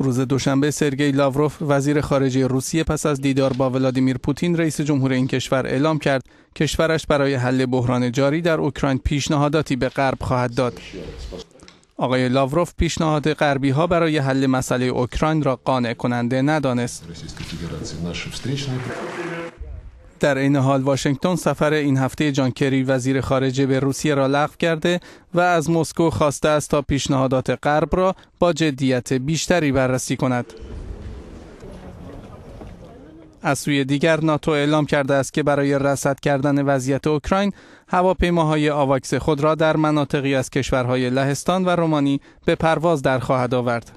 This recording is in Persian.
روز دوشنبه سرگی لاوروف وزیر خارجه روسیه پس از دیدار با ولادیمیر پوتین رئیس جمهور این کشور اعلام کرد کشورش برای حل بحران جاری در اوکراین پیشنهاداتی به غرب خواهد داد. آقای لاوروف پیشنهاد غربی ها برای حل مسئله اوکراین را قانع کننده ندانست. در این حال واشنگتن سفر این هفته جان کری وزیر خارجه به روسیه را لغو کرده و از مسکو خواسته است تا پیشنهادات غرب را با جدیت بیشتری بررسی کند. از سوی دیگر ناتو اعلام کرده است که برای رصد کردن وضعیت اوکراین هواپیماهای آواکس خود را در مناطقی از کشورهای لهستان و رومانی به پرواز در خواهد آورد.